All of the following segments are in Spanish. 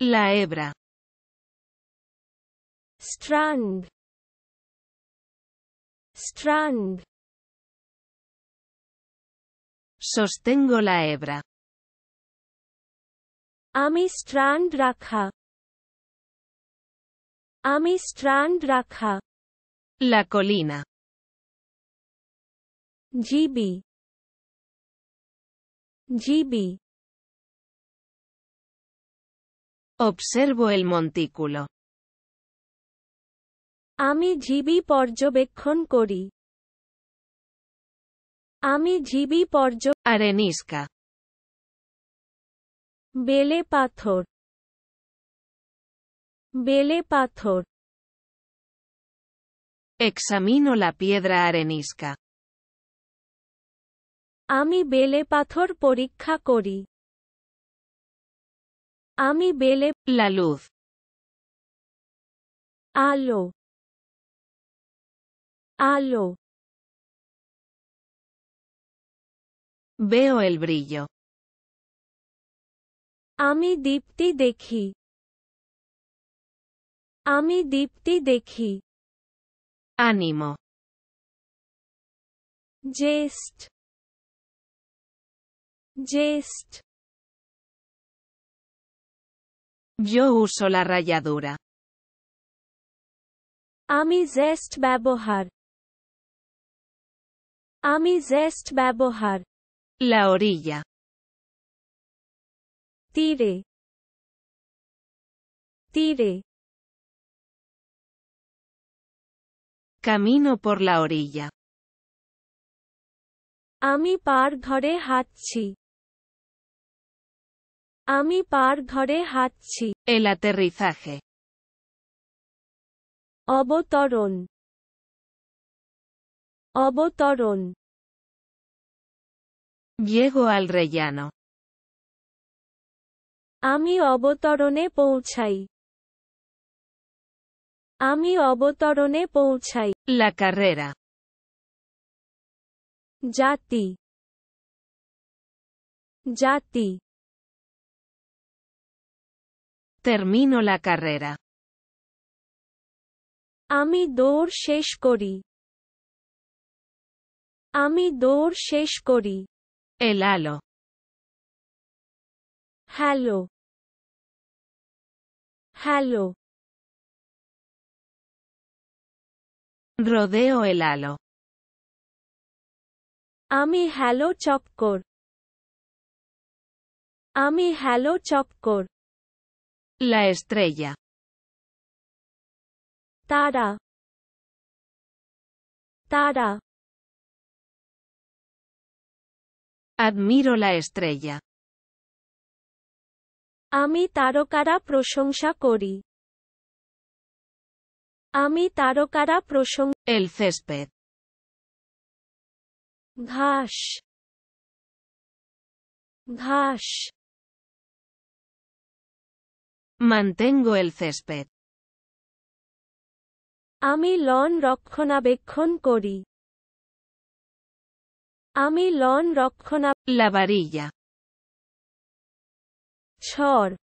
La hebra. Strand. Strand. Sostengo la hebra. ami strand rakha ami strand rakha La colina. GB. GB. Observo el montículo. Ami jibi Porjo kori. Ami jibi porjo. Arenisca. Bele pathor. Bele pathor. Examino la piedra arenisca. Ami bele pathor porikha kori. Ami bele la luz. Alo. Alo. Veo el brillo. Ami dipti dekhi. Ami dipti dekhi. Ánimo. Jest. Jest. Yo uso la rayadura. Ami zest babohar. Ami zest babohar. La orilla. Tire. Tire. Camino por la orilla. Ami par gore আমি পার ঘরে হাঁটছি El aterrizaje. অবতরণ অবতরণ Llego al rellano. আমি অবতরণে পৌঁছাই আমি অবতরণে পৌঁছাই La জাতি জাতি termino la carrera. Ami dor shesh kori. Ami dor shesh kori. El halo. Halo. Halo. Rodeo el halo. Ami halo Chopcor. Ami halo kor. La estrella. Tara. Tara. Admiro la estrella. Ami taro kara proshongsha kori. Ami taro kara proshong. El césped. Mantengo el césped. Ami lon con kori. Ami lon rokkhonab la varilla. Chor.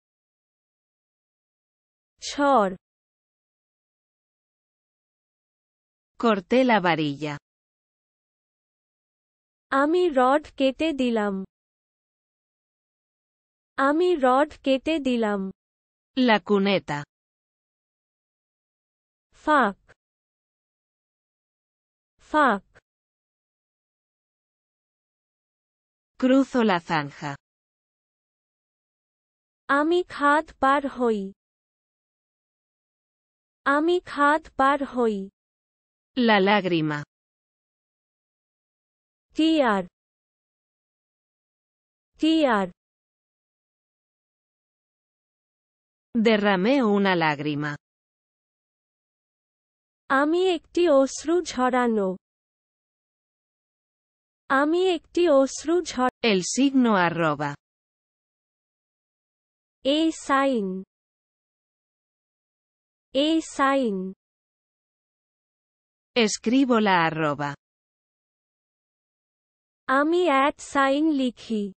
Chor. Corté la varilla. Ami rod kete dilam. Ami rod kete dilam. La cuneta. Fuck. Fuck. Cruzo la zanja. Ami khat par hoy. La lágrima. Tr. Derramé una lágrima. Ami ekti osru horano. Ami ekti osru jhar. El signo arroba. A sign. A sign. Escribo la arroba. Ami at sign likhi.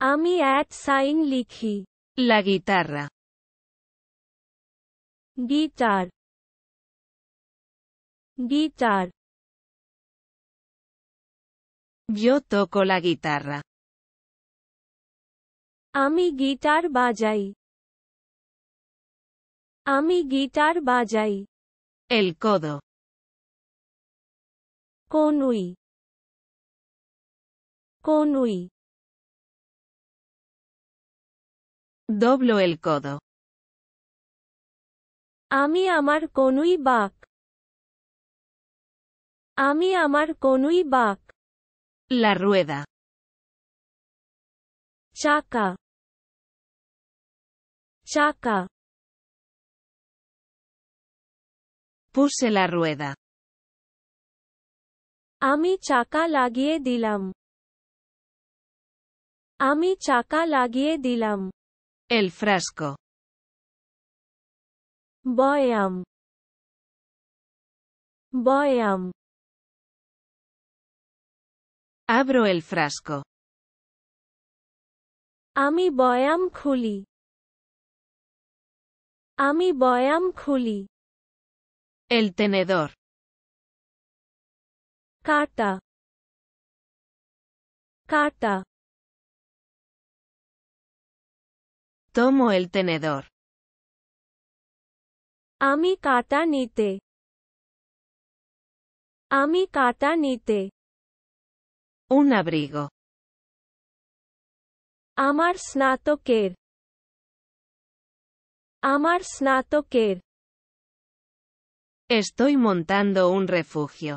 Ami at sign likhi. La guitarra. Guitar. Guitar. Yo toco la guitarra. Ami guitar a mi guitar bajai El codo. Conui. Conui. Doblo el codo. A mi amar konui bak. mi amar konui bak. La rueda. Chaka. Chaka. Puse la rueda. A Ami chaka lagie dilam. Ami chaka lagie dilam. El frasco. Boyam. Boyam. Abro el frasco. Ami boyam A Ami boyam khuli. El tenedor. Carta. Carta. Tomo el tenedor. Ami mi nite. Ami mi nite. Un abrigo. Amar snato ker. Amar snato ker. Estoy montando un refugio.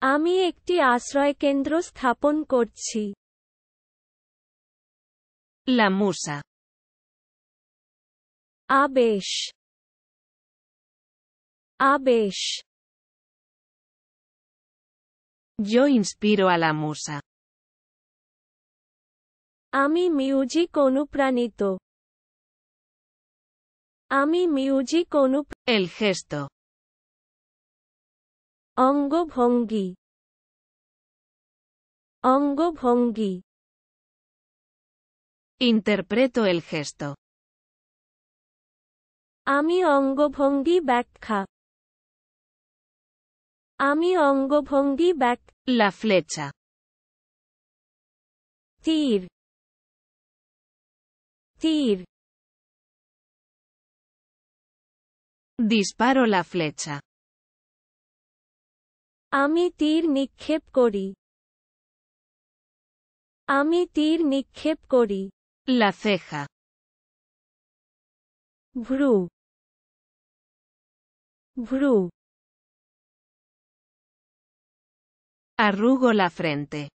Ami ekti asroy kendros sthapon korchi. La musa. Abesh. Abesh. Yo inspiro a la musa. Ami miuji konupranito. Ami con konup. El gesto. Ongo bhongi. Interpreto el gesto. Ami ongo back bakka. Ami ongo pongi back. La flecha. Tir. Tir. Disparo la flecha. Ami tir nikhep kori. Ami tir nikhep kori. La ceja. Bru. Bru. Arrugo la frente.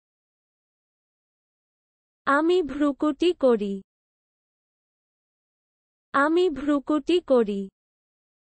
Ami mi kori. Ami mi kori.